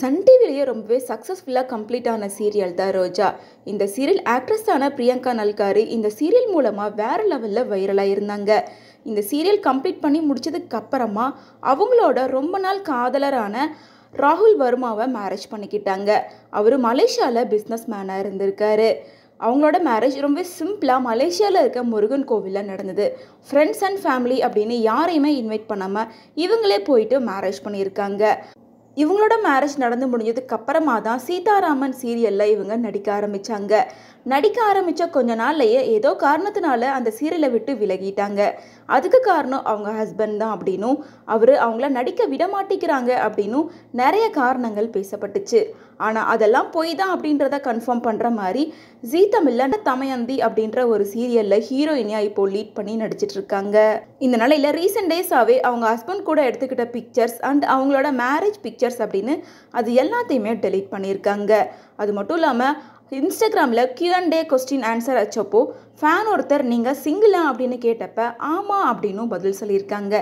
Sun டிவிலேயே ரொம்பவே சக்ஸஸ்ஃபுல்லாக complete ஆன சீரியல் தான் ரோஜா இந்த சீரியல் ஆக்ட்ரஸான பிரியங்கா நல்காரி இந்த சீரியல் மூலமாக வேறு லெவலில் வைரலாக இருந்தாங்க இந்த சீரியல் கம்ப்ளீட் பண்ணி முடித்ததுக்கு அப்புறமா அவங்களோட ரொம்ப நாள் காதலரான ராகுல் வர்மாவை மேரேஜ் பண்ணிக்கிட்டாங்க அவர் மலேசியாவில் பிஸ்னஸ் மேனாக இருந்திருக்காரு அவங்களோட மேரேஜ் ரொம்ப சிம்பிளாக மலேசியாவில் இருக்க முருகன் கோவிலில் நடந்தது ஃப்ரெண்ட்ஸ் அண்ட் ஃபேமிலி அப்படின்னு யாரையுமே இன்வைட் பண்ணாமல் இவங்களே போயிட்டு மேரேஜ் பண்ணியிருக்காங்க இவங்களோட மேரேஜ் நடந்து முடிஞ்சதுக்கு அப்புறமா தான் சீதாராமன் சீரியலில் இவங்க நடிக்க ஆரம்பித்தாங்க நடிக்க ஆரம்பித்த கொஞ்ச நாள்லையே ஏதோ காரணத்தினால அந்த சீரியலை விட்டு விலகிட்டாங்க அதுக்கு காரணம் அவங்க ஹஸ்பண்ட் தான் அப்படின்னும் அவர் அவங்கள நடிக்க விட மாட்டேங்கிறாங்க அப்படின்னும் நிறைய காரணங்கள் பேசப்பட்டுச்சு ஆனால் அதெல்லாம் போய் தான் அப்படின்றத கன்ஃபார்ம் பண்ணுற மாதிரி ஜீ தமிழ்ல தமயந்தி அப்படின்ற ஒரு சீரியலில் ஹீரோயினியாக இப்போ லீட் பண்ணி இருக்காங்க இந்த நிலையில் ரீசெண்ட் டேஸாகவே அவங்க ஹஸ்பண்ட் கூட எடுத்துக்கிட்ட பிக்சர்ஸ் அண்ட் அவங்களோட மேரேஜ் பிக்சர்ஸ் அப்படின்னு அது எல்லாத்தையுமே டெலீட் பண்ணியிருக்காங்க அது மட்டும் இல்லாமல் இன்ஸ்டாகிராமில் டே கொஸ்டின் ஆன்சர் வச்சப்போ ஃபேன் ஒருத்தர் நீங்கள் சிங்கிளா அப்படின்னு கேட்டப்ப ஆமாம் அப்படின்னும் பதில் சொல்லியிருக்காங்க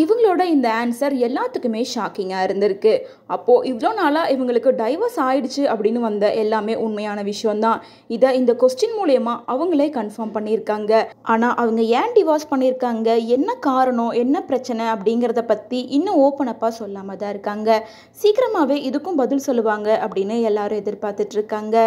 இவங்களோட இந்த ஆன்சர் எல்லாத்துக்குமே ஷாக்கிங்காக இருந்திருக்கு அப்போது இவ்வளோ நாளாக இவங்களுக்கு டைவர்ஸ் ஆயிடுச்சு அப்படின்னு வந்த எல்லாமே உண்மையான விஷயம்தான் இதை இந்த கொஸ்டின் மூலயமா அவங்களே கன்ஃபார்ம் பண்ணியிருக்காங்க ஆனால் அவங்க ஏன் டிவோர்ஸ் பண்ணியிருக்காங்க என்ன காரணம் என்ன பிரச்சனை அப்படிங்கிறத பற்றி இன்னும் ஓப்பன் அப்பாக சொல்லாமல் தான் இருக்காங்க சீக்கிரமாகவே இதுக்கும் பதில் சொல்லுவாங்க அப்படின்னு எல்லாரும் எதிர்பார்த்துட்ருக்காங்க